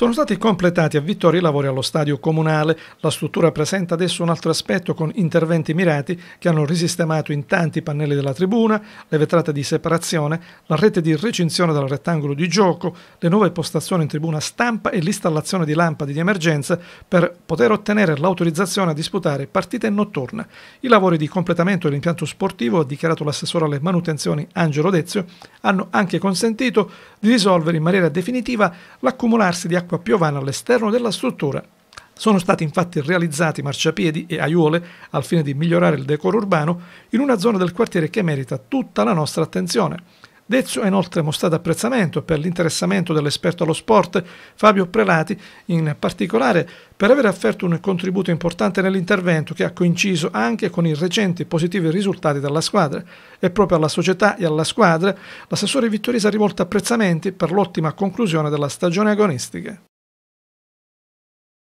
Sono stati completati a Vittoria i lavori allo stadio comunale. La struttura presenta adesso un altro aspetto con interventi mirati che hanno risistemato in tanti pannelli della tribuna, le vetrate di separazione, la rete di recinzione del rettangolo di gioco, le nuove postazioni in tribuna stampa e l'installazione di lampade di emergenza per poter ottenere l'autorizzazione a disputare partite notturne. I lavori di completamento dell'impianto sportivo, ha dichiarato l'assessore alle manutenzioni Angelo Dezio, hanno anche consentito di risolvere in maniera definitiva l'accumularsi di acqua acqua piovana all'esterno della struttura. Sono stati infatti realizzati marciapiedi e aiuole al fine di migliorare il decoro urbano in una zona del quartiere che merita tutta la nostra attenzione. Dezio ha inoltre mostrato apprezzamento per l'interessamento dell'esperto allo sport Fabio Prelati, in particolare per aver offerto un contributo importante nell'intervento che ha coinciso anche con i recenti positivi risultati della squadra. E proprio alla società e alla squadra l'assessore Vittorese ha rivolto apprezzamenti per l'ottima conclusione della stagione agonistica.